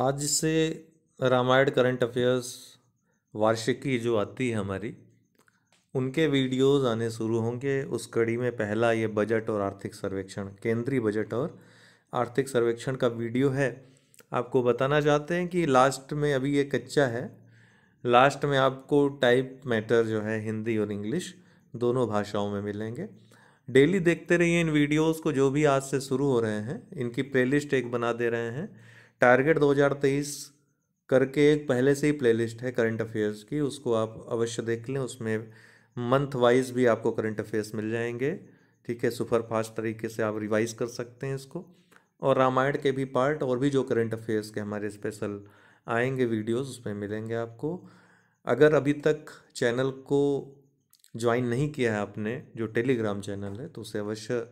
आज से Ramayan current affairs वार्षिकी जो आती है हमारी उनके वीडियोस आने शुरू होंगे उस कड़ी में पहला ये बजट और आर्थिक सर्वेक्षण केंद्रीय बजट और आर्थिक सर्वेक्षण का वीडियो है आपको बताना चाहते हैं कि लास्ट में अभी ये कच्चा है लास्ट में आपको टाइप मैटर जो है हिंदी और इंग्लिश दोनों भाषाओं में मिलेंगे डेली देखते रहिए इन वीडियोस को जो भी आज से शुरू हो रहे हैं इनकी प्लेलिस्ट एक बना दे रहे हैं टारगेट 2023 करके एक पहले से ही प्लेलिस्ट है करंट अफेयर्स की उसको आप अवश्य देख लें उसमें मंथ वाइज भी आपको करंट अफेयर्स मिल जाएंगे ठीक है सुपर फास्ट तरीके से आप रिवाइज कर सकते हैं इसको और रामायण के भी पार्ट और भी जो करंट अफेयर्स के हमारे स्पेशल आएंगे वीडियोस उसमें मिलेंगे आपको अगर अभी तक चैनल को ज्वाइन नहीं किया है आपने जो टेलीग्राम चैनल है तो उसे अवश्य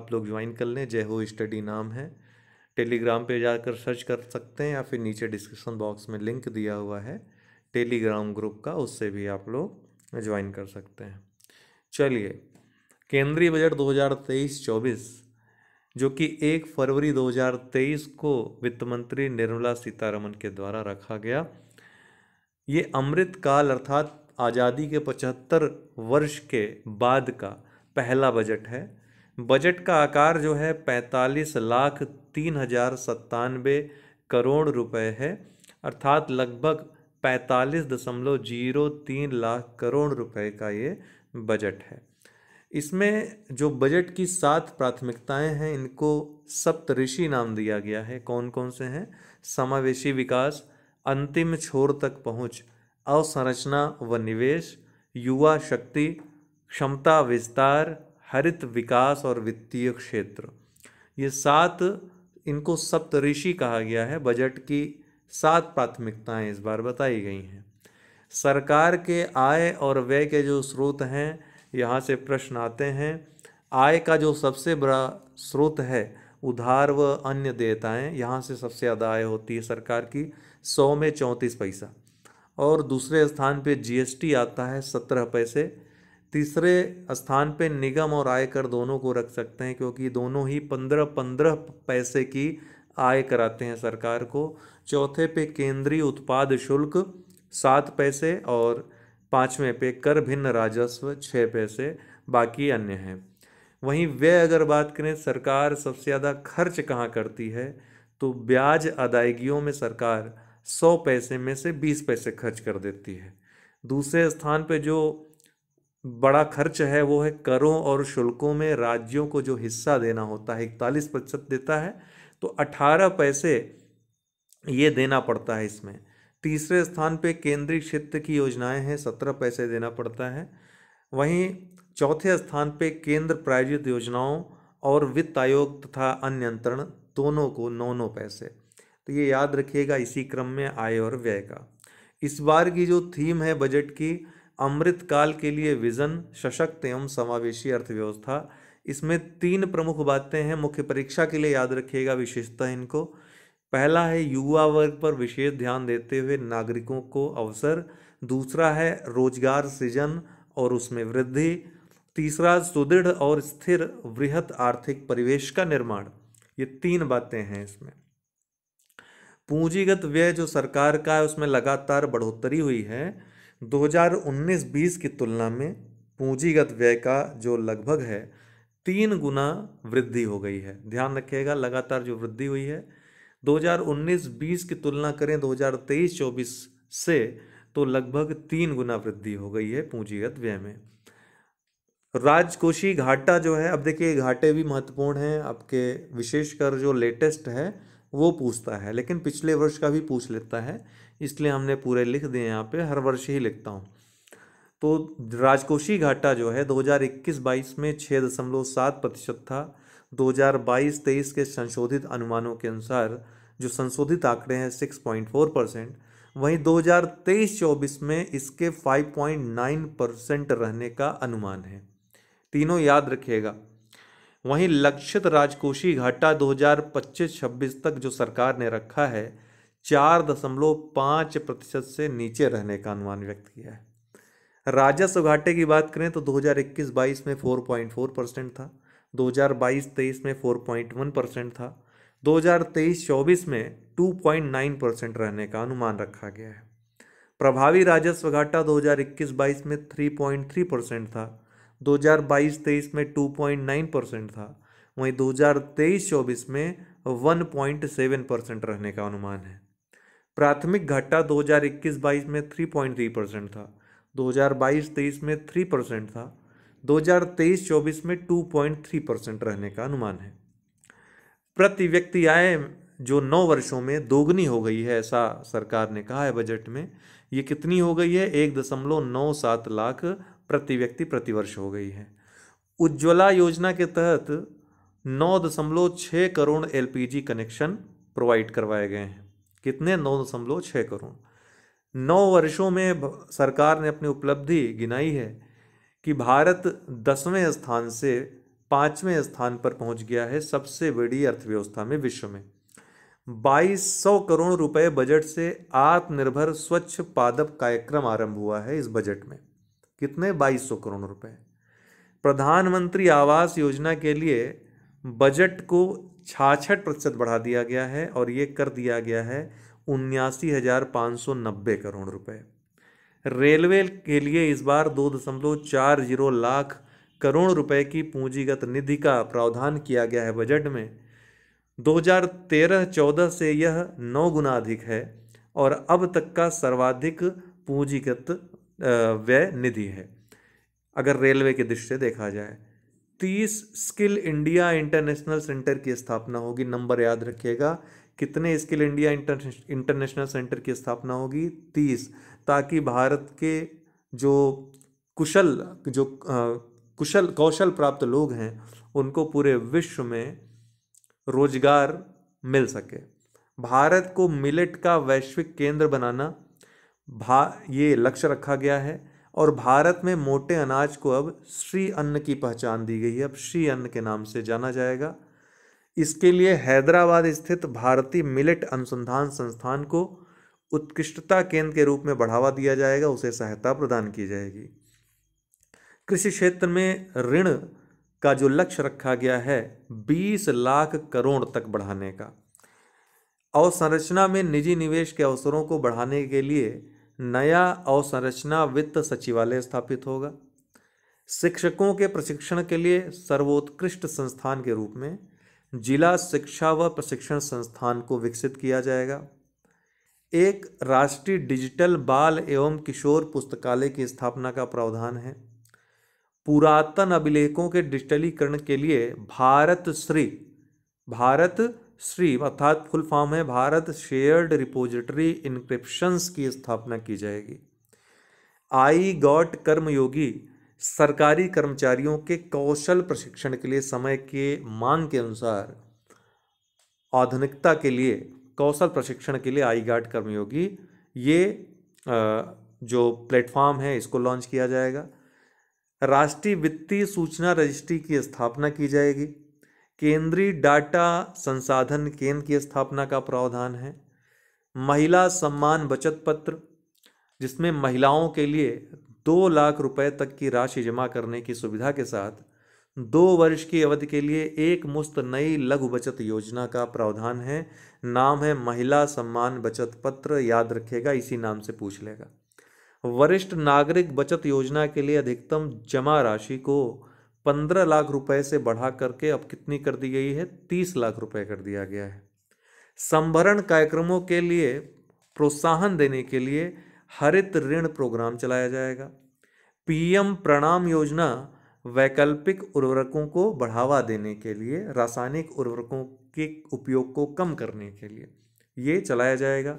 आप लोग ज्वाइन कर लें जय हो स्टडी नाम है टेलीग्राम पे जाकर सर्च कर सकते हैं या फिर नीचे डिस्क्रिप्शन बॉक्स में लिंक दिया हुआ है टेलीग्राम ग्रुप का उससे भी आप लोग ज्वाइन कर सकते हैं चलिए केंद्रीय बजट 2023-24 जो कि 1 फरवरी 2023 को वित्त मंत्री निर्मला सीतारमन के द्वारा रखा गया ये अमृत काल अर्थात आज़ादी के पचहत्तर वर्ष के बाद का पहला बजट है बजट का आकार जो है पैंतालीस लाख तीन हजार सत्तानवे करोड़ रुपए है अर्थात लगभग पैंतालीस दशमलव जीरो तीन लाख करोड़ रुपए का ये बजट है इसमें जो बजट की सात प्राथमिकताएं हैं इनको सप्तऋषि नाम दिया गया है कौन कौन से हैं समावेशी विकास अंतिम छोर तक पहुंच, अवसंरचना व निवेश युवा शक्ति क्षमता विस्तार हरित विकास और वित्तीय क्षेत्र ये सात इनको सप्तऋषि कहा गया है बजट की सात प्राथमिकताएं इस बार बताई गई हैं सरकार के आय और व्यय के जो स्रोत हैं यहाँ से प्रश्न आते हैं आय का जो सबसे बड़ा स्रोत है उधार व अन्य देयताएँ यहाँ से सबसे ज़्यादा आय होती है सरकार की सौ में चौंतीस पैसा और दूसरे स्थान पे जीएसटी आता है सत्रह पैसे तीसरे स्थान पे निगम और आयकर दोनों को रख सकते हैं क्योंकि दोनों ही पंद्रह पंद्रह पैसे की आय कराते हैं सरकार को चौथे पे केंद्रीय उत्पाद शुल्क सात पैसे और पाँचवें पे कर भिन्न राजस्व छः पैसे बाकी अन्य हैं वहीं वे अगर बात करें सरकार सबसे ज़्यादा खर्च कहाँ करती है तो ब्याज अदायगियों में सरकार सौ पैसे में से बीस पैसे खर्च कर देती है दूसरे स्थान पे जो बड़ा खर्च है वो है करों और शुल्कों में राज्यों को जो हिस्सा देना होता है इकतालीस प्रतिशत देता है तो अठारह पैसे ये देना पड़ता है इसमें तीसरे स्थान पे केंद्रीय क्षेत्र की योजनाएं हैं सत्रह पैसे देना पड़ता है वहीं चौथे स्थान पे केंद्र प्रायोजित योजनाओं और वित्त आयोग तथा अन्यंत्रण दोनों को नौ नौ पैसे तो ये याद रखिएगा इसी क्रम में आय और व्यय का इस बार की जो थीम है बजट की अमृतकाल के लिए विजन सशक्त एवं समावेशी अर्थव्यवस्था इसमें तीन प्रमुख बातें हैं मुख्य परीक्षा के लिए याद रखिएगा विशेषता इनको पहला है युवा वर्ग पर विशेष ध्यान देते हुए नागरिकों को अवसर दूसरा है रोजगार सृजन और उसमें वृद्धि तीसरा सुदृढ़ और स्थिर वृहत आर्थिक परिवेश का निर्माण ये तीन बातें हैं इसमें पूंजीगत व्यय जो सरकार का है उसमें लगातार बढ़ोतरी हुई है 2019-20 की तुलना में पूंजीगत व्यय का जो लगभग है तीन गुना वृद्धि हो गई है ध्यान रखिएगा लगातार जो वृद्धि हुई है 2019-20 की तुलना करें 2023-24 से तो लगभग तीन गुना वृद्धि हो गई है पूंजीगत व्यय में राजकोषीय घाटा जो है अब देखिए घाटे भी महत्वपूर्ण हैं आपके विशेषकर जो लेटेस्ट है वो पूछता है लेकिन पिछले वर्ष का भी पूछ लेता है इसलिए हमने पूरे लिख दिए यहाँ पे हर वर्ष ही लिखता हूँ तो राजकोषीय घाटा जो है 2021-22 में छः दशमलव सात प्रतिशत था 2022-23 के संशोधित अनुमानों के अनुसार जो संशोधित आंकड़े हैं 6.4 परसेंट वहीं 2023-24 में इसके 5.9 परसेंट रहने का अनुमान है तीनों याद रखिएगा वहीं लक्षित राजकोषीय घाटा 2025-26 तक जो सरकार ने रखा है चार दशमलव पाँच प्रतिशत से नीचे रहने का अनुमान व्यक्त किया है राजस्व घाटे की बात करें तो 2021-22 में 4.4 परसेंट था 2022-23 में 4.1 परसेंट था 2023-24 में 2.9 परसेंट रहने का अनुमान रखा गया है प्रभावी राजस्व घाटा 2021-22 में 3.3 परसेंट था 2022-23 में 2.9 परसेंट था वहीं 2023-24 में 1.7 परसेंट रहने का अनुमान है प्राथमिक घाटा 2021-22 में 3.3 परसेंट था 2022-23 में 3 परसेंट था 2023-24 में 2.3 परसेंट रहने का अनुमान है प्रति व्यक्ति आय जो नौ वर्षों में दोगुनी हो गई है ऐसा सरकार ने कहा है बजट में ये कितनी हो गई है एक दशमलव नौ सात लाख प्रति व्यक्ति प्रतिवर्ष हो गई है उज्ज्वला योजना के तहत नौ दशमलव छः करोड़ एल कनेक्शन प्रोवाइड करवाए गए हैं कितने नौ दशमलव छः करोड़ नौ वर्षों में सरकार ने अपनी उपलब्धि गिनाई है कि भारत दसवें स्थान से पाँचवें स्थान पर पहुंच गया है सबसे बड़ी अर्थव्यवस्था में विश्व में 2200 करोड़ रुपए बजट से आत्मनिर्भर स्वच्छ पादप कार्यक्रम आरंभ हुआ है इस बजट में कितने बाईस सौ करोड़ रुपए प्रधानमंत्री आवास योजना के लिए बजट को छाछठ प्रतिशत बढ़ा दिया गया है और ये कर दिया गया है उन्यासी हज़ार पाँच सौ नब्बे करोड़ रुपए रेलवे के लिए इस बार दो दशमलव चार जीरो लाख करोड़ रुपए की पूंजीगत निधि का प्रावधान किया गया है बजट में 2013-14 से यह नौ गुना अधिक है और अब तक का सर्वाधिक पूंजीगत व्यय निधि है अगर रेलवे के दृष्टि से देखा जाए तीस स्किल इंडिया इंटरनेशनल सेंटर की स्थापना होगी नंबर याद रखिएगा कितने स्किल इंडिया इंटरनेशनल सेंटर की स्थापना होगी तीस ताकि भारत के जो कुशल जो कुशल कौशल प्राप्त लोग हैं उनको पूरे विश्व में रोजगार मिल सके भारत को मिलेट का वैश्विक केंद्र बनाना भा ये लक्ष्य रखा गया है और भारत में मोटे अनाज को अब श्री अन्न की पहचान दी गई है अब श्री अन्न के नाम से जाना जाएगा इसके लिए हैदराबाद स्थित भारतीय मिलेट अनुसंधान संस्थान को उत्कृष्टता केंद्र के रूप में बढ़ावा दिया जाएगा उसे सहायता प्रदान की जाएगी कृषि क्षेत्र में ऋण का जो लक्ष्य रखा गया है 20 लाख करोड़ तक बढ़ाने का अवसंरचना में निजी निवेश के अवसरों को बढ़ाने के लिए नया अवसंरचना वित्त सचिवालय स्थापित होगा शिक्षकों के प्रशिक्षण के लिए सर्वोत्कृष्ट संस्थान के रूप में जिला शिक्षा व प्रशिक्षण संस्थान को विकसित किया जाएगा एक राष्ट्रीय डिजिटल बाल एवं किशोर पुस्तकालय की स्थापना का प्रावधान है पुरातन अभिलेखों के डिजिटलीकरण के लिए भारत श्री भारत श्री अर्थात फुल फॉर्म है भारत शेयर्ड रिपोजिटरी इनक्रिप्शंस की स्थापना की जाएगी आई गॉट कर्मयोगी सरकारी कर्मचारियों के कौशल प्रशिक्षण के लिए समय के मांग के अनुसार आधुनिकता के लिए कौशल प्रशिक्षण के लिए आई गार्ड कर्मयोगी ये जो प्लेटफॉर्म है इसको लॉन्च किया जाएगा राष्ट्रीय वित्तीय सूचना रजिस्ट्री की स्थापना की जाएगी केंद्रीय डाटा संसाधन केंद्र की स्थापना का प्रावधान है महिला सम्मान बचत पत्र जिसमें महिलाओं के लिए दो लाख रुपए तक की राशि जमा करने की सुविधा के साथ दो वर्ष की अवधि के लिए एक मुफ्त नई लघु बचत योजना का प्रावधान है नाम है महिला सम्मान बचत पत्र याद रखेगा इसी नाम से पूछ लेगा वरिष्ठ नागरिक बचत योजना के लिए अधिकतम जमा राशि को पंद्रह लाख रुपए से बढ़ा करके अब कितनी कर दी गई है तीस लाख रुपए कर दिया गया है संभरण कार्यक्रमों के लिए प्रोत्साहन देने के लिए हरित ऋण प्रोग्राम चलाया जाएगा पीएम प्रणाम योजना वैकल्पिक उर्वरकों को बढ़ावा देने के लिए रासायनिक उर्वरकों के उपयोग को कम करने के लिए ये चलाया जाएगा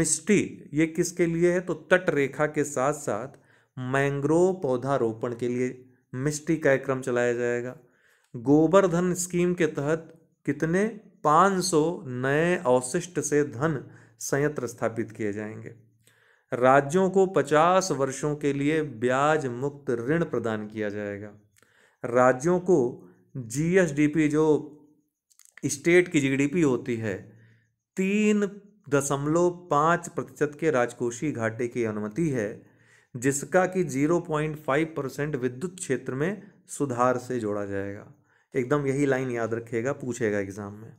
मिष्टी ये किसके लिए है तो तट रेखा के साथ साथ मैंग्रोव पौधारोपण के लिए मिस्टी कार्यक्रम चलाया जाएगा गोबरधन स्कीम के तहत कितने 500 नए अवशिष्ट से धन संयंत्र स्थापित किए जाएंगे राज्यों को 50 वर्षों के लिए ब्याज मुक्त ऋण प्रदान किया जाएगा राज्यों को जीएसडीपी जो स्टेट की जीडीपी होती है तीन दशमलव पाँच प्रतिशत के राजकोषीय घाटे की अनुमति है जिसका कि 0.5 परसेंट विद्युत क्षेत्र में सुधार से जोड़ा जाएगा एकदम यही लाइन याद रखेगा पूछेगा एग्जाम में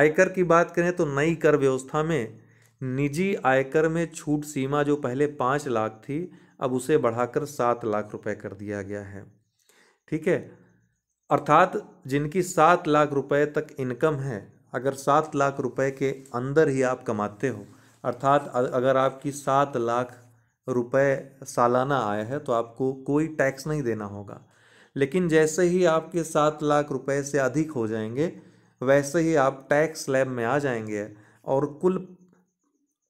आयकर की बात करें तो नई कर व्यवस्था में निजी आयकर में छूट सीमा जो पहले पाँच लाख थी अब उसे बढ़ाकर सात लाख रुपए कर दिया गया है ठीक है अर्थात जिनकी सात लाख रुपए तक इनकम है अगर सात लाख रुपए के अंदर ही आप कमाते हो अर्थात अगर आपकी सात लाख रुपए सालाना आय है तो आपको कोई टैक्स नहीं देना होगा लेकिन जैसे ही आपके सात लाख रुपए से अधिक हो जाएंगे वैसे ही आप टैक्स स्लैब में आ जाएंगे और कुल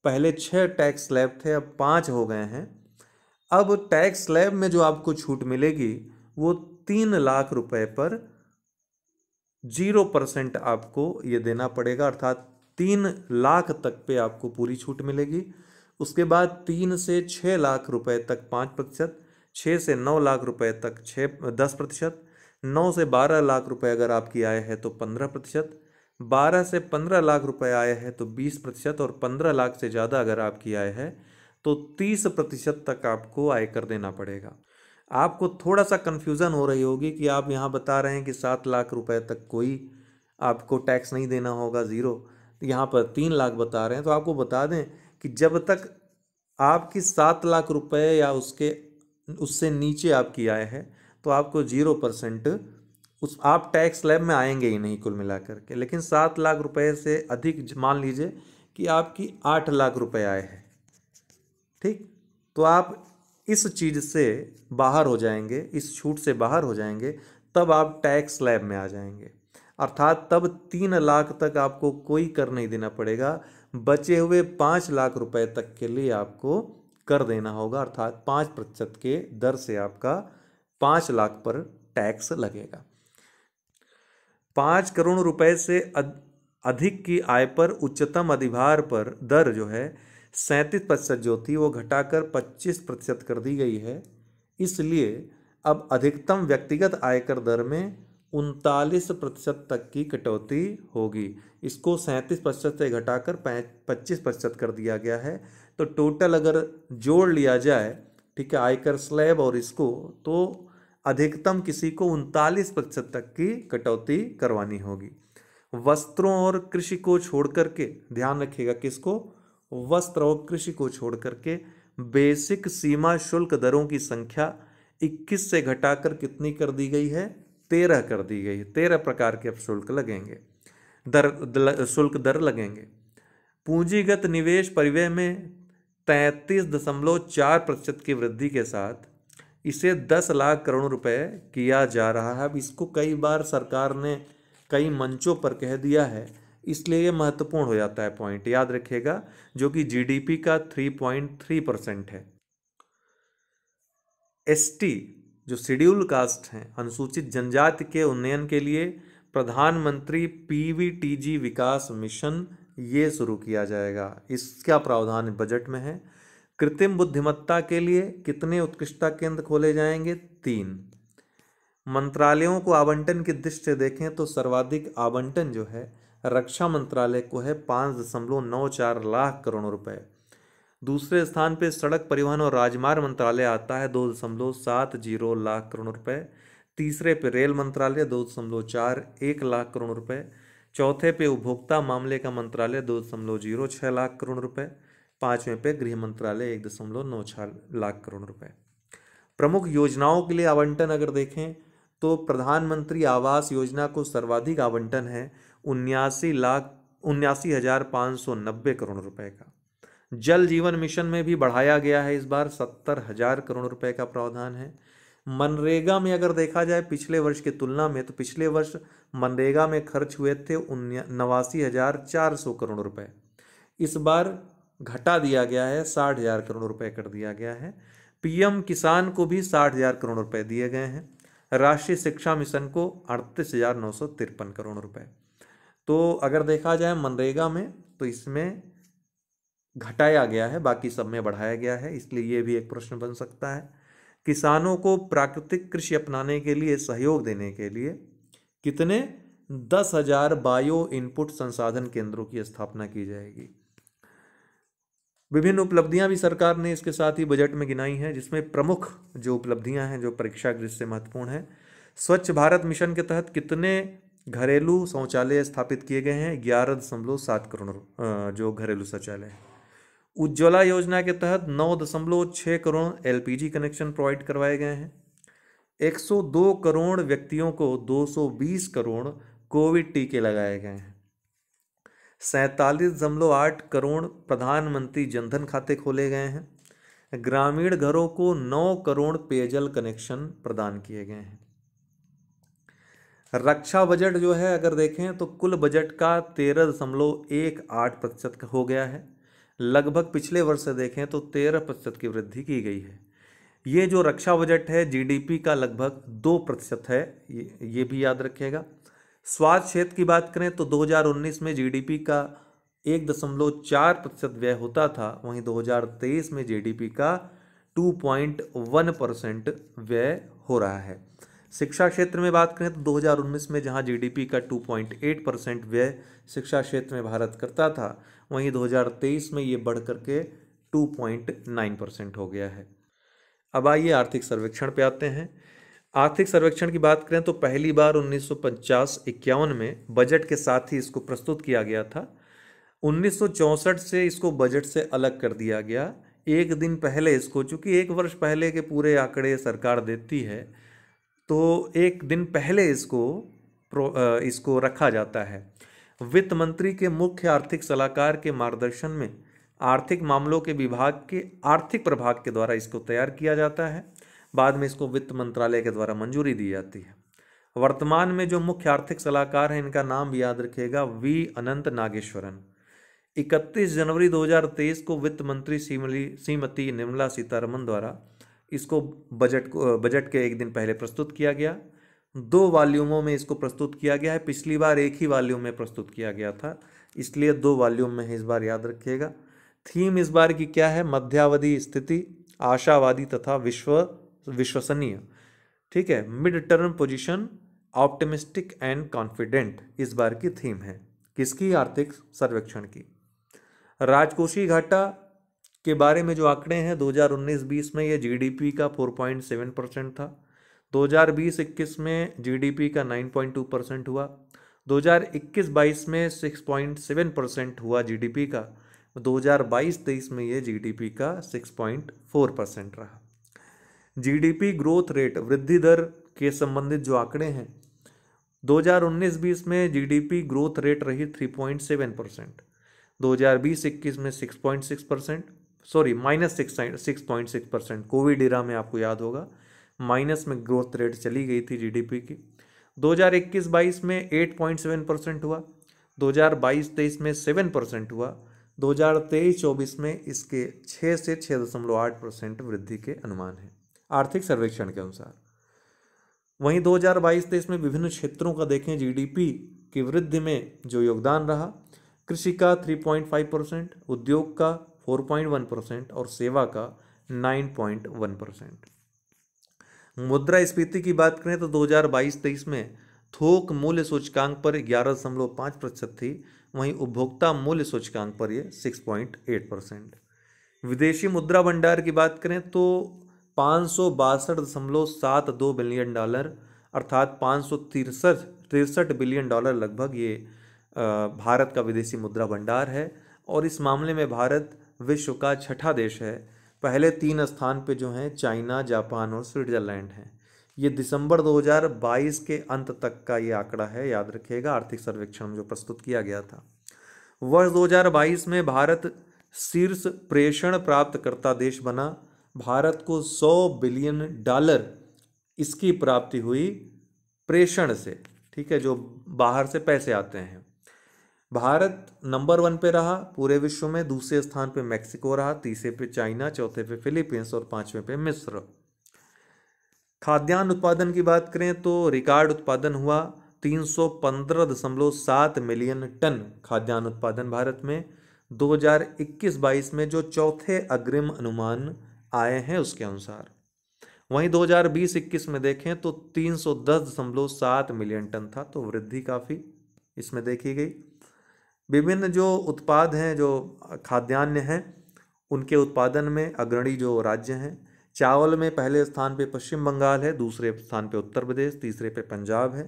पहले छः टैक्स स्लैब थे अब पाँच हो गए हैं अब टैक्स स्लैब में जो आपको छूट मिलेगी वो तीन लाख रुपए पर जीरो परसेंट आपको ये देना पड़ेगा अर्थात तीन लाख तक पे आपको पूरी छूट मिलेगी उसके बाद तीन से छः लाख रुपए तक पाँच प्रतिशत छः से नौ लाख रुपए तक छः दस प्रतिशत नौ से बारह लाख रुपए अगर आपकी आय है तो पंद्रह प्रतिशत बारह से पंद्रह लाख रुपए आय है तो बीस प्रतिशत और पंद्रह लाख से ज़्यादा अगर आपकी आय है तो तीस प्रतिशत तक आपको आयकर देना पड़ेगा आपको थोड़ा सा कन्फ्यूज़न हो रही होगी कि आप यहाँ बता रहे हैं कि सात लाख रुपए तक कोई आपको टैक्स नहीं देना होगा ज़ीरो यहाँ पर तीन लाख बता रहे हैं तो आपको बता दें कि जब तक आपकी सात लाख रुपए या उसके उससे नीचे आपकी आय है तो आपको जीरो परसेंट उस आप टैक्स लैब में आएंगे ही नहीं कुल मिलाकर के लेकिन सात लाख रुपए से अधिक मान लीजिए कि आपकी आठ लाख रुपए आय है ठीक तो आप इस चीज़ से बाहर हो जाएंगे इस छूट से बाहर हो जाएंगे तब आप टैक्स लैब में आ जाएंगे अर्थात तब तीन लाख तक आपको कोई कर नहीं देना पड़ेगा बचे हुए पाँच लाख रुपए तक के लिए आपको कर देना होगा अर्थात पाँच प्रतिशत के दर से आपका पाँच लाख पर टैक्स लगेगा पाँच करोड़ रुपए से अधिक की आय पर उच्चतम अधिभार पर दर जो है सैंतीस प्रतिशत जो थी वो घटाकर पच्चीस प्रतिशत कर दी गई है इसलिए अब अधिकतम व्यक्तिगत आयकर दर में उनतालीस प्रतिशत तक की कटौती होगी इसको सैंतीस प्रतिशत से घटाकर पच्चीस प्रतिशत कर दिया गया है तो टोटल अगर जोड़ लिया जाए ठीक है आयकर स्लैब और इसको तो अधिकतम किसी को उनतालीस प्रतिशत तक की कटौती करवानी होगी वस्त्रों और कृषि को छोड़ करके ध्यान रखिएगा किसको वस्त्र और कृषि को छोड़ करके बेसिक सीमा शुल्क दरों की संख्या 21 से घटाकर कितनी कर दी गई है तेरह कर दी गई है तेरह प्रकार के अब शुल्क लगेंगे दर दल, शुल्क दर लगेंगे पूंजीगत निवेश परिव्यय में तैंतीस दशमलव चार प्रतिशत की वृद्धि के साथ इसे दस लाख करोड़ रुपए किया जा रहा है अब इसको कई बार सरकार ने कई मंचों पर कह दिया है इसलिए ये महत्वपूर्ण हो जाता है पॉइंट याद रखिएगा जो कि जीडीपी का थ्री पॉइंट थ्री परसेंट है एसटी जो शेड्यूल कास्ट हैं अनुसूचित जनजाति के उन्नयन के लिए प्रधानमंत्री पीवीटीजी विकास मिशन ये शुरू किया जाएगा इसका प्रावधान बजट में है कृत्रिम बुद्धिमत्ता के लिए कितने उत्कृष्टता केंद्र खोले जाएंगे तीन मंत्रालयों को आवंटन की दृष्टि से देखें तो सर्वाधिक आवंटन जो है रक्षा मंत्रालय को है पाँच दशमलव नौ चार लाख करोड़ रुपए दूसरे स्थान पर सड़क परिवहन और राजमार्ग मंत्रालय आता है दो दशमलव सात जीरो लाख करोड़ रुपए तीसरे पे रेल मंत्रालय दो दशमलव चार एक लाख करोड़ रुपए चौथे पे उपभोक्ता मामले का मंत्रालय दो दशमलव जीरो छः लाख करोड़ रुपए पाँचवें पे गृह मंत्रालय एक दशमलव नौ छः लाख करोड़ रुपए प्रमुख योजनाओं के लिए आवंटन अगर देखें तो प्रधानमंत्री आवास योजना को सर्वाधिक आवंटन है उन्यासी लाख उन्यासी हज़ार पाँच सौ नब्बे करोड़ रुपए का जल जीवन मिशन में भी बढ़ाया गया है इस बार सत्तर हजार करोड़ रुपए का प्रावधान है मनरेगा में अगर देखा जाए पिछले वर्ष की तुलना में तो पिछले वर्ष मनरेगा में खर्च हुए थे नवासी हजार चार सौ करोड़ रुपए इस बार घटा दिया गया है साठ हजार करोड़ रुपए कर दिया गया है पीएम किसान को भी साठ हजार करोड़ रुपए दिए गए हैं राष्ट्रीय शिक्षा मिशन को अड़तीस हजार नौ सौ तिरपन करोड़ रुपए तो अगर देखा जाए मनरेगा में तो इसमें घटाया गया है बाकी सब में बढ़ाया गया है इसलिए ये भी एक प्रश्न बन सकता है किसानों को प्राकृतिक कृषि अपनाने के लिए सहयोग देने के लिए कितने दस हजार बायो इनपुट संसाधन केंद्रों की स्थापना की जाएगी विभिन्न उपलब्धियां भी सरकार ने इसके साथ ही बजट में गिनाई हैं जिसमें प्रमुख जो उपलब्धियां हैं जो परीक्षा गृह से महत्वपूर्ण हैं स्वच्छ भारत मिशन के तहत कितने घरेलू शौचालय स्थापित किए गए हैं ग्यारह दशमलव सात करोड़ जो घरेलू शौचालय हैं उज्ज्वला योजना के तहत नौ दशमलव छः करोड़ एल कनेक्शन प्रोवाइड करवाए गए हैं 102 करोड़ व्यक्तियों को 220 करोड़ कोविड टीके लगाए गए हैं सैंतालीस दशमलव आठ करोड़ प्रधानमंत्री जनधन खाते खोले गए हैं ग्रामीण घरों को नौ करोड़ पेयजल कनेक्शन प्रदान किए गए हैं रक्षा बजट जो है अगर देखें तो कुल बजट का तेरह दशमलव एक आठ प्रतिशत हो गया है लगभग पिछले वर्ष से देखें तो तेरह प्रतिशत की वृद्धि की गई है ये जो रक्षा बजट है जीडीपी का लगभग दो प्रतिशत है ये ये भी याद रखिएगा स्वास्थ्य क्षेत्र की बात करें तो 2019 में जीडीपी का एक दशमलव चार प्रतिशत व्यय होता था वहीं 2023 में जीडीपी का 2.1 परसेंट व्यय हो रहा है शिक्षा क्षेत्र में बात करें तो 2019 में जहां जीडीपी का 2.8 परसेंट व्यय शिक्षा क्षेत्र में भारत करता था वहीं 2023 में ये बढ़ करके 2.9 परसेंट हो गया है अब आइए आर्थिक सर्वेक्षण पे आते हैं आर्थिक सर्वेक्षण की बात करें तो पहली बार 1950 सौ में बजट के साथ ही इसको प्रस्तुत किया गया था 1964 से इसको बजट से अलग कर दिया गया एक दिन पहले इसको चूँकि एक वर्ष पहले के पूरे आंकड़े सरकार देती है तो एक दिन पहले इसको इसको रखा जाता है वित्त मंत्री के मुख्य आर्थिक सलाहकार के मार्गदर्शन में आर्थिक मामलों के विभाग के आर्थिक प्रभाग के द्वारा इसको तैयार किया जाता है बाद में इसको वित्त मंत्रालय के द्वारा मंजूरी दी जाती है वर्तमान में जो मुख्य आर्थिक सलाहकार हैं इनका नाम भी याद रखेगा वी अनंत नागेश्वरन 31 जनवरी 2023 को वित्त मंत्री श्रीमती निर्मला सीतारमन द्वारा इसको बजट को बजट के एक दिन पहले प्रस्तुत किया गया दो वॉल्यूमों में इसको प्रस्तुत किया गया है पिछली बार एक ही वॉल्यूम में प्रस्तुत किया गया था इसलिए दो वॉल्यूम में है इस बार याद रखिएगा थीम इस बार की क्या है मध्यावधि स्थिति आशावादी तथा विश्व विश्वसनीय ठीक है mid term position optimistic and confident इस बार की थीम है किसकी आर्थिक सर्वेक्षण की राजकोषीय घाटा के बारे में जो आंकड़े हैं 2019-20 में ये जीडीपी का 4.7 परसेंट था 2020-21 में जीडीपी का 9.2 परसेंट हुआ 2021-22 में 6.7 परसेंट हुआ जीडीपी का 2022-23 में ये जीडीपी का 6.4 परसेंट रहा जीडीपी ग्रोथ रेट वृद्धि दर के संबंधित जो आंकड़े हैं 2019-20 में जीडीपी ग्रोथ रेट रही 3.7 परसेंट दो 21 में 6.6 percent sorry minus six six point six percent Covid era में आपको याद होगा माइनस में ग्रोथ रेट चली गई थी जीडीपी की 2021-22 में 8.7 परसेंट हुआ 2022-23 में 7 परसेंट हुआ 2023-24 में इसके 6 से 6.8 परसेंट वृद्धि के अनुमान है आर्थिक सर्वेक्षण के अनुसार वहीं 2022-23 में विभिन्न क्षेत्रों का देखें जीडीपी की वृद्धि में जो योगदान रहा कृषि का 3.5 परसेंट उद्योग का 4.1 परसेंट और सेवा का 9.1 परसेंट मुद्रा स्फीति की बात करें तो 2022-23 में थोक मूल्य सूचकांक पर ग्यारह दशमलव पाँच प्रतिशत थी वहीं उपभोक्ता मूल्य सूचकांक पर यह सिक्स पॉइंट एट परसेंट विदेशी मुद्रा भंडार की बात करें तो पाँच सौ बासठ दशमलव सात दो बिलियन डॉलर अर्थात पाँच सौ तिरसठ तिरसठ बिलियन डॉलर लगभग ये भारत का विदेशी मुद्रा भंडार है और इस मामले में भारत विश्व का छठा देश है पहले तीन स्थान पे जो हैं चाइना जापान और स्विट्ज़रलैंड हैं ये दिसंबर 2022 के अंत तक का ये आंकड़ा है याद रखिएगा आर्थिक सर्वेक्षण जो प्रस्तुत किया गया था वर्ष 2022 में भारत शीर्ष प्रेषण प्राप्तकर्ता देश बना भारत को 100 बिलियन डॉलर इसकी प्राप्ति हुई प्रेषण से ठीक है जो बाहर से पैसे आते हैं भारत नंबर वन पे रहा पूरे विश्व में दूसरे स्थान पे मैक्सिको रहा तीसरे पे चाइना चौथे पे फिलीपींस और पांचवें पे मिस्र खाद्यान्न उत्पादन की बात करें तो रिकॉर्ड उत्पादन हुआ 315.7 मिलियन टन खाद्यान्न उत्पादन भारत में 2021-22 में जो चौथे अग्रिम अनुमान आए हैं उसके अनुसार वहीं 2020-21 में देखें तो 310.7 मिलियन टन था तो वृद्धि काफ़ी इसमें देखी गई विभिन्न जो उत्पाद हैं जो खाद्यान्न हैं उनके उत्पादन में अग्रणी जो राज्य हैं चावल में पहले स्थान पे पश्चिम बंगाल है दूसरे स्थान पे उत्तर प्रदेश तीसरे पे पंजाब है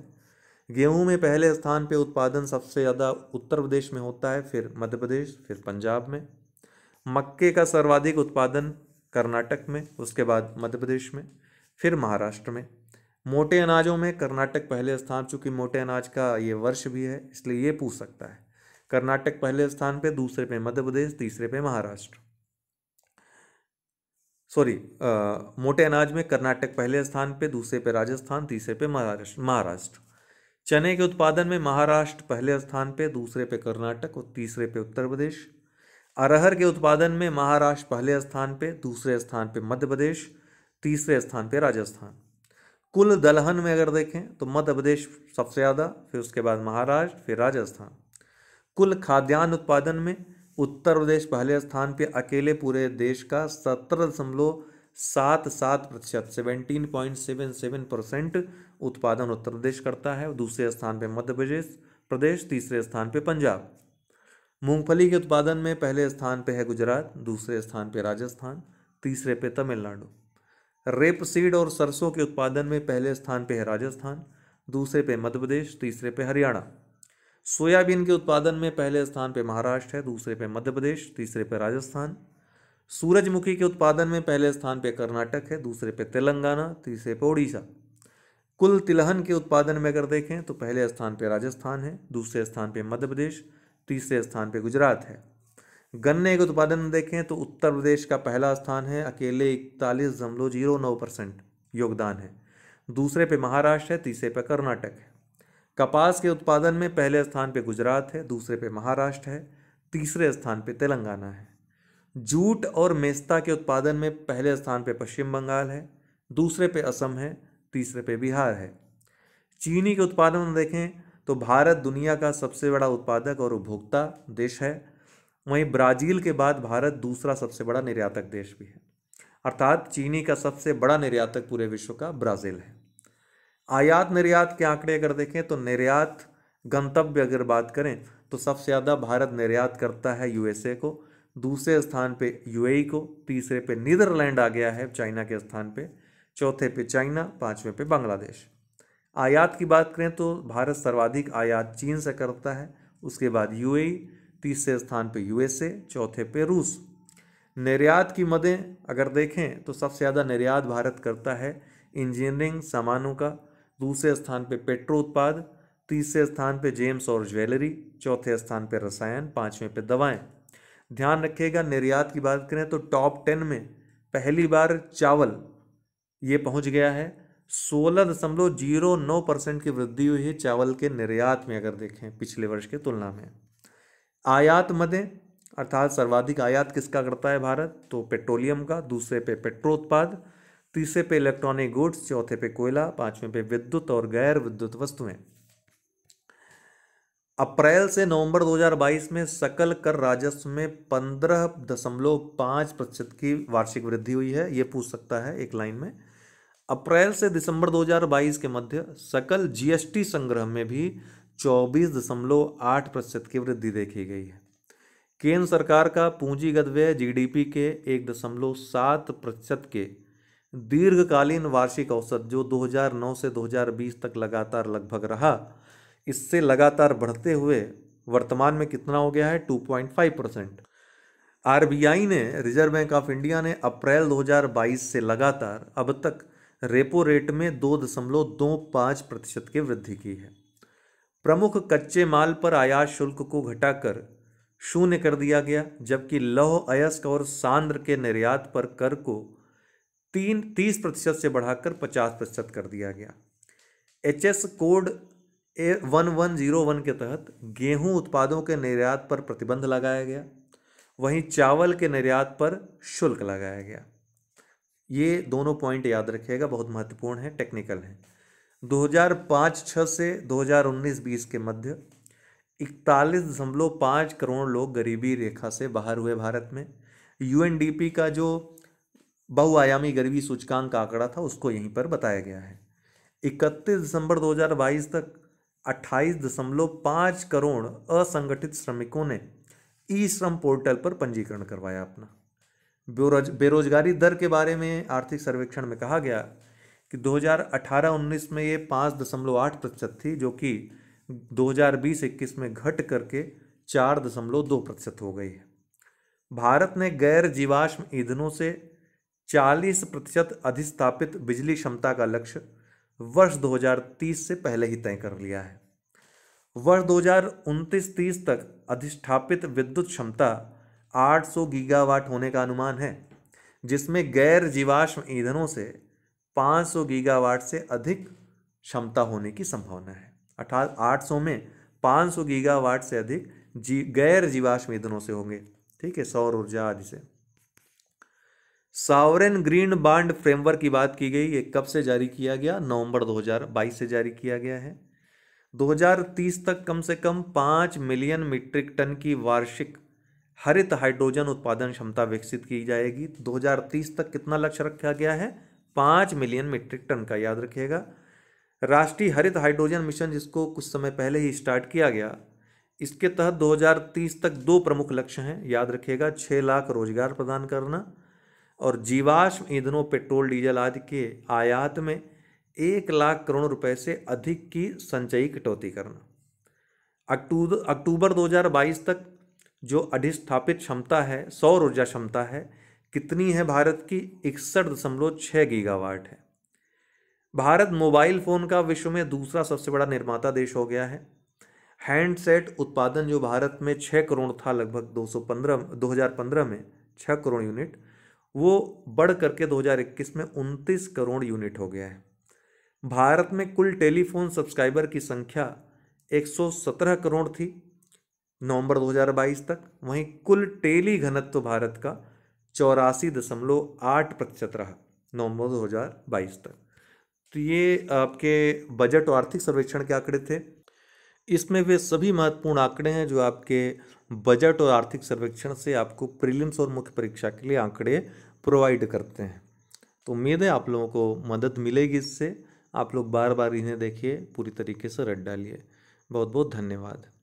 गेहूं में पहले स्थान पे उत्पादन सबसे ज़्यादा उत्तर प्रदेश में होता है फिर मध्य प्रदेश फिर पंजाब में मक्के का सर्वाधिक उत्पादन कर्नाटक में उसके बाद मध्य प्रदेश में फिर महाराष्ट्र में मोटे अनाजों में कर्नाटक पहले स्थान चूँकि मोटे अनाज का ये वर्ष भी है इसलिए ये पूछ सकता है कर्नाटक पहले स्थान पे दूसरे पे मध्य प्रदेश तीसरे पे महाराष्ट्र सॉरी मोटे अनाज में कर्नाटक पहले स्थान पे दूसरे पे राजस्थान तीसरे पे महाराष्ट्र महाराष्ट्र चने के उत्पादन में महाराष्ट्र पहले स्थान पे दूसरे पे कर्नाटक और तीसरे पे उत्तर प्रदेश अरहर के उत्पादन में महाराष्ट्र पहले स्थान पे दूसरे स्थान पे मध्य प्रदेश तीसरे स्थान पे राजस्थान कुल दलहन में अगर देखें तो मध्य प्रदेश सबसे ज़्यादा फिर उसके बाद महाराष्ट्र फिर राजस्थान कुल खाद्यान्न उत्पादन में उत्तर प्रदेश पहले स्थान पर अकेले पूरे देश का सत्रह दशमलव सात सात प्रतिशत seventeen point seven seven percent उत्पादन उत्तर प्रदेश करता है दूसरे स्थान पर मध्य प्रदेश प्रदेश तीसरे स्थान पर पंजाब मूंगफली के उत्पादन में पहले स्थान पर है गुजरात दूसरे स्थान पर राजस्थान तीसरे पे तमिलनाडु रेप सीड और सरसों के उत्पादन में पहले स्थान पर है राजस्थान दूसरे पे मध्य प्रदेश तीसरे पे हरियाणा सोयाबीन के उत्पादन में पहले स्थान पर महाराष्ट्र है दूसरे पर मध्य प्रदेश तीसरे पे राजस्थान सूरजमुखी के उत्पादन में पहले स्थान पर कर्नाटक है दूसरे पे तेलंगाना तीसरे पे उड़ीसा कुल तिलहन के उत्पादन में अगर देखें तो पहले स्थान पर राजस्थान है दूसरे स्थान पर मध्य प्रदेश तीसरे स्थान पर गुजरात है गन्ने के उत्पादन में देखें तो उत्तर प्रदेश का पहला स्थान है अकेले इकतालीस दशमलव जीरो नौ परसेंट योगदान है दूसरे पे महाराष्ट्र है तीसरे पे कर्नाटक है कपास के उत्पादन में पहले स्थान पे गुजरात है दूसरे पे महाराष्ट्र है तीसरे स्थान पे तेलंगाना है जूट और मेस्ता के उत्पादन में पहले स्थान पे पश्चिम बंगाल है दूसरे पे असम है तीसरे पे बिहार है चीनी के उत्पादन में देखें तो भारत दुनिया का सबसे बड़ा उत्पादक और उपभोक्ता देश है वहीं ब्राज़ील के बाद भारत दूसरा सबसे बड़ा निर्यातक देश भी है अर्थात चीनी का सबसे बड़ा निर्यातक पूरे विश्व का ब्राज़ील है आयात निर्यात के आंकड़े अगर देखें तो निर्यात गंतव्य अगर बात करें तो सबसे ज़्यादा भारत निर्यात करता है यूएसए को दूसरे स्थान पे यूएई को तीसरे पे नीदरलैंड आ गया है चाइना के स्थान पे चौथे पे चाइना पाँचवें पे बांग्लादेश आयात की बात करें तो भारत सर्वाधिक आयात चीन से करता है उसके बाद यूएई तीसरे स्थान पे यूएसए चौथे पे रूस निर्यात की मदें अगर देखें तो सबसे ज़्यादा निर्यात भारत करता है इंजीनियरिंग सामानों का दूसरे स्थान पे पेट्रो उत्पाद तीसरे स्थान पे जेम्स और ज्वेलरी चौथे स्थान पे रसायन पाँचवें पे दवाएं ध्यान रखिएगा निर्यात की बात करें तो टॉप टेन में पहली बार चावल ये पहुंच गया है सोलह दशमलव जीरो नौ परसेंट की वृद्धि हुई है चावल के निर्यात में अगर देखें पिछले वर्ष के तुलना में आयात मदे अर्थात सर्वाधिक आयात किसका करता है भारत तो पेट्रोलियम का दूसरे पे पेट्रो उत्पाद तीसरे पे इलेक्ट्रॉनिक गुड्स चौथे पे कोयला पांचवें पे विद्युत और गैर विद्युत वस्तुएं अप्रैल से नवंबर 2022 में सकल कर राजस्व में पंद्रह दशमलव पाँच प्रतिशत की वार्षिक वृद्धि हुई है ये पूछ सकता है एक लाइन में अप्रैल से दिसंबर 2022 के मध्य सकल जीएसटी संग्रह में भी चौबीस दशमलव आठ प्रतिशत की वृद्धि देखी गई है केंद्र सरकार का पूंजीगत व्यय जीडीपी के एक दशमलव सात प्रतिशत के दीर्घकालीन वार्षिक औसत जो 2009 से 2020 तक लगातार लगभग रहा इससे लगातार बढ़ते हुए वर्तमान में कितना हो गया है 2.5 परसेंट आर ने रिजर्व बैंक ऑफ इंडिया ने अप्रैल 2022 से लगातार अब तक रेपो रेट में दो दशमलव दो पाँच प्रतिशत की वृद्धि की है प्रमुख कच्चे माल पर आयात शुल्क को घटाकर शून्य कर दिया गया जबकि लौह अयस्क और सांद्र के निर्यात पर कर को तीन तीस प्रतिशत से बढ़ाकर पचास प्रतिशत कर दिया गया H S code A one one zero one के तहत गेहूं उत्पादों के निर्यात पर प्रतिबंध लगाया गया वहीं चावल के निर्यात पर शुल्क लगाया गया ये दोनों पॉइंट याद रखिएगा बहुत महत्वपूर्ण है टेक्निकल है 2005-6 से 2019-20 के मध्य इकतालीस दशमलव पाँच करोड़ लोग गरीबी रेखा से बाहर हुए भारत में यूएनडीपी का जो बहुआयामी गरीबी सूचकांक का आंकड़ा था उसको यहीं पर बताया गया है इकतीस दिसंबर 2022 तक पाँच करोड़ असंगठित श्रमिकों ने ई श्रम पोर्टल पर पंजीकरण करवाया अपना बेरोजगारी दर के बारे में आर्थिक सर्वेक्षण में कहा गया कि 2018-19 में ये पाँच दशमलव आठ प्रतिशत थी जो कि 2020-21 में घट करके चार दशमलव दो प्रतिशत हो गई है भारत ने गैर जीवाश्म ईंधनों से 40 प्रतिशत अधिस्थापित बिजली क्षमता का लक्ष्य वर्ष 2030 से पहले ही तय कर लिया है वर्ष दो हजार तक अधिस्थापित विद्युत क्षमता 800 गीगावाट होने का अनुमान है जिसमें गैर जीवाश्म ईंधनों से 500 गीगावाट से अधिक क्षमता होने की संभावना है अर्थात 800 में 500 गीगावाट से अधिक जी गैर जीवाश्म ईंधनों से होंगे ठीक है सौर ऊर्जा आदि से सावरेन ग्रीन बांड फ्रेमवर्क की बात की गई ये कब से जारी किया गया नवंबर 2022 से जारी किया गया है 2030 तक कम से कम पाँच मिलियन मीट्रिक टन की वार्षिक हरित हाइड्रोजन उत्पादन क्षमता विकसित की जाएगी 2030 तक कितना लक्ष्य रखा गया है पाँच मिलियन मीट्रिक टन का याद रखिएगा राष्ट्रीय हरित हाइड्रोजन मिशन जिसको कुछ समय पहले ही स्टार्ट किया गया इसके तहत 2030 तक दो प्रमुख लक्ष्य हैं याद रखिएगा छः लाख रोजगार प्रदान करना और जीवाश्म ईंधनों पेट्रोल डीजल आदि के आयात में एक लाख करोड़ रुपए से अधिक की संचयी कटौती करना अक्टूबर अक्टूबर 2022 तक जो अधिस्थापित क्षमता है सौर ऊर्जा क्षमता है कितनी है भारत की इकसठ दशमलव छः गीगावाट है भारत मोबाइल फ़ोन का विश्व में दूसरा सबसे बड़ा निर्माता देश हो गया है हैंडसेट उत्पादन जो भारत में छः करोड़ था लगभग 215 2015 में छः करोड़ यूनिट वो बढ़ करके 2021 में 29 करोड़ यूनिट हो गया है भारत में कुल टेलीफोन सब्सक्राइबर की संख्या 117 करोड़ थी नवंबर 2022 तक वहीं कुल टेली घनत्व भारत का चौरासी दशमलव आठ प्रतिशत रहा नवंबर 2022 तक तो ये आपके बजट और आर्थिक सर्वेक्षण के आंकड़े थे इसमें वे सभी महत्वपूर्ण आंकड़े हैं जो आपके बजट और आर्थिक सर्वेक्षण से आपको प्रीलिम्स और मुख्य परीक्षा के लिए आंकड़े प्रोवाइड करते हैं तो उम्मीद है आप लोगों को मदद मिलेगी इससे आप लोग बार बार इन्हें देखिए पूरी तरीके से रट डालिए बहुत बहुत धन्यवाद